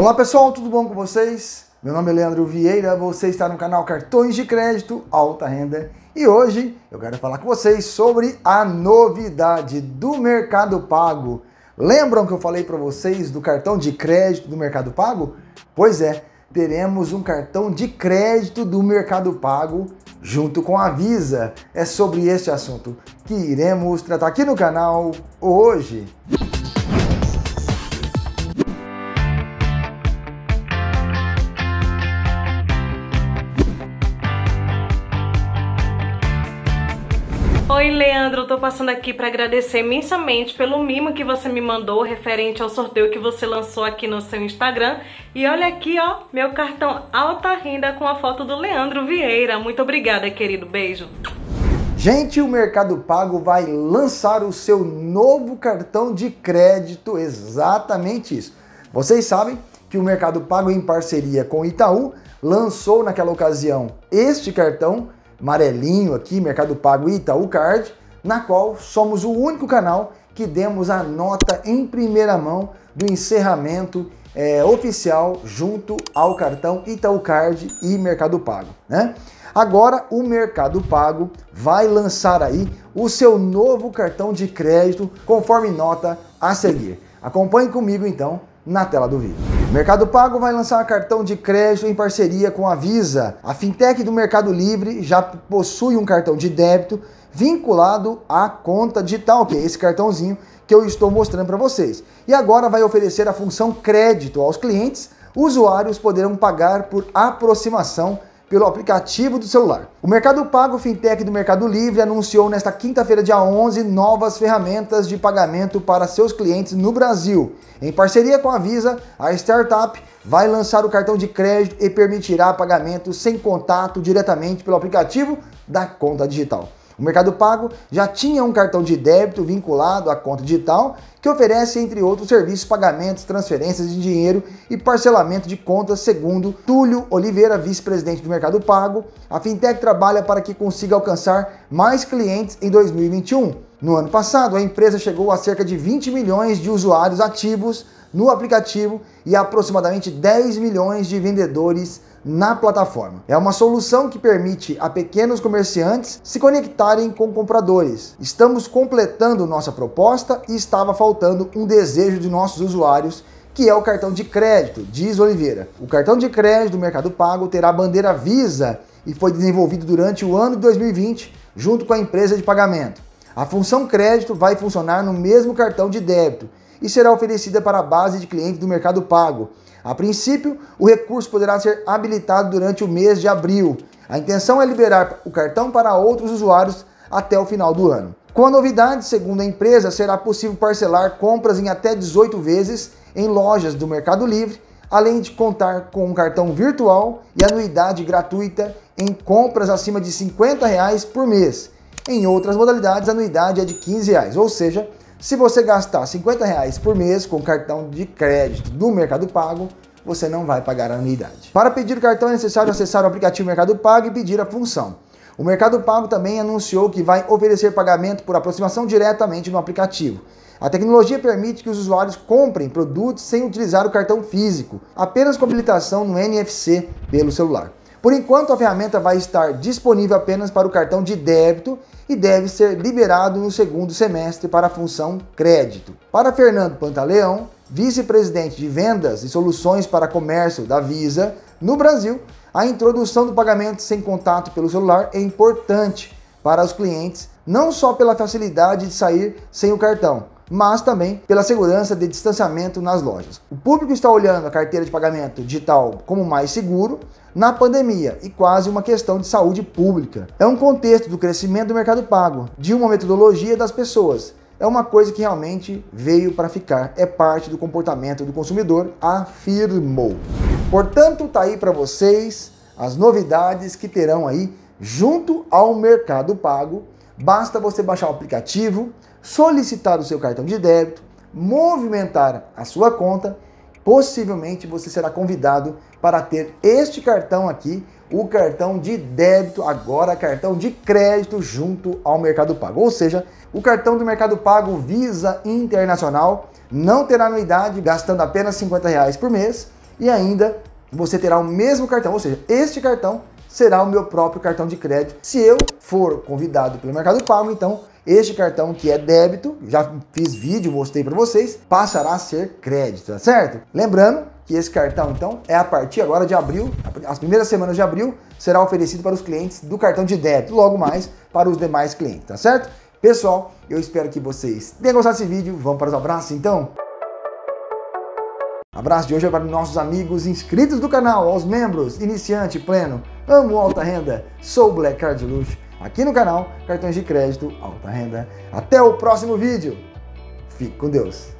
Olá pessoal, tudo bom com vocês? Meu nome é Leandro Vieira, você está no canal Cartões de Crédito Alta Renda e hoje eu quero falar com vocês sobre a novidade do Mercado Pago. Lembram que eu falei para vocês do cartão de crédito do Mercado Pago? Pois é, teremos um cartão de crédito do Mercado Pago junto com a Visa. É sobre este assunto que iremos tratar aqui no canal hoje. Oi, Leandro, eu tô passando aqui para agradecer imensamente pelo mimo que você me mandou referente ao sorteio que você lançou aqui no seu Instagram. E olha aqui, ó, meu cartão alta renda com a foto do Leandro Vieira. Muito obrigada, querido. Beijo. Gente, o Mercado Pago vai lançar o seu novo cartão de crédito, exatamente isso. Vocês sabem que o Mercado Pago, em parceria com o Itaú, lançou naquela ocasião este cartão amarelinho aqui, Mercado Pago e Itaú Card, na qual somos o único canal que demos a nota em primeira mão do encerramento é, oficial junto ao cartão Itaú Card e Mercado Pago, né? Agora o Mercado Pago vai lançar aí o seu novo cartão de crédito conforme nota a seguir. Acompanhe comigo então na tela do vídeo. Mercado Pago vai lançar um cartão de crédito em parceria com a Visa. A fintech do Mercado Livre já possui um cartão de débito vinculado à conta digital, que é esse cartãozinho que eu estou mostrando para vocês. E agora vai oferecer a função crédito aos clientes. Usuários poderão pagar por aproximação pelo aplicativo do celular. O Mercado Pago Fintech do Mercado Livre anunciou nesta quinta-feira, dia 11, novas ferramentas de pagamento para seus clientes no Brasil. Em parceria com a Visa, a startup vai lançar o cartão de crédito e permitirá pagamentos sem contato diretamente pelo aplicativo da conta digital. O Mercado Pago já tinha um cartão de débito vinculado à conta digital que oferece, entre outros serviços, pagamentos, transferências de dinheiro e parcelamento de contas, segundo Túlio Oliveira, vice-presidente do Mercado Pago. A fintech trabalha para que consiga alcançar mais clientes em 2021. No ano passado, a empresa chegou a cerca de 20 milhões de usuários ativos no aplicativo e aproximadamente 10 milhões de vendedores na plataforma. É uma solução que permite a pequenos comerciantes se conectarem com compradores. Estamos completando nossa proposta e estava faltando um desejo de nossos usuários que é o cartão de crédito, diz Oliveira. O cartão de crédito do Mercado Pago terá a bandeira Visa e foi desenvolvido durante o ano de 2020 junto com a empresa de pagamento. A função crédito vai funcionar no mesmo cartão de débito e será oferecida para a base de clientes do Mercado Pago. A princípio, o recurso poderá ser habilitado durante o mês de abril. A intenção é liberar o cartão para outros usuários até o final do ano. Com a novidade, segundo a empresa, será possível parcelar compras em até 18 vezes em lojas do Mercado Livre, além de contar com um cartão virtual e anuidade gratuita em compras acima de R$ 50 reais por mês. Em outras modalidades, a anuidade é de R$ 15, reais, ou seja, se você gastar 50 reais por mês com cartão de crédito do Mercado Pago, você não vai pagar a anuidade. Para pedir o cartão é necessário acessar o aplicativo Mercado Pago e pedir a função. O Mercado Pago também anunciou que vai oferecer pagamento por aproximação diretamente no aplicativo. A tecnologia permite que os usuários comprem produtos sem utilizar o cartão físico, apenas com habilitação no NFC pelo celular. Por enquanto, a ferramenta vai estar disponível apenas para o cartão de débito e deve ser liberado no segundo semestre para a função crédito. Para Fernando Pantaleão, vice-presidente de vendas e soluções para comércio da Visa no Brasil, a introdução do pagamento sem contato pelo celular é importante para os clientes, não só pela facilidade de sair sem o cartão, mas também pela segurança de distanciamento nas lojas. O público está olhando a carteira de pagamento digital como mais seguro na pandemia e quase uma questão de saúde pública. É um contexto do crescimento do mercado pago, de uma metodologia das pessoas. É uma coisa que realmente veio para ficar, é parte do comportamento do consumidor, afirmou. Portanto, tá aí para vocês as novidades que terão aí junto ao Mercado Pago Basta você baixar o aplicativo, solicitar o seu cartão de débito, movimentar a sua conta, possivelmente você será convidado para ter este cartão aqui, o cartão de débito, agora cartão de crédito junto ao Mercado Pago. Ou seja, o cartão do Mercado Pago Visa Internacional não terá anuidade, gastando apenas 50 reais por mês e ainda você terá o mesmo cartão, ou seja, este cartão será o meu próprio cartão de crédito. Se eu for convidado pelo Mercado Pago, então este cartão que é débito, já fiz vídeo, mostrei para vocês, passará a ser crédito, tá certo? Lembrando que esse cartão, então, é a partir agora de abril, as primeiras semanas de abril, será oferecido para os clientes do cartão de débito, logo mais para os demais clientes, tá certo? Pessoal, eu espero que vocês tenham gostado desse vídeo. Vamos para os abraços, então? Abraço de hoje é para nossos amigos inscritos do canal, aos membros, iniciante, pleno, amo alta renda, sou Black Card de Luxo, aqui no canal Cartões de Crédito Alta Renda. Até o próximo vídeo. Fique com Deus.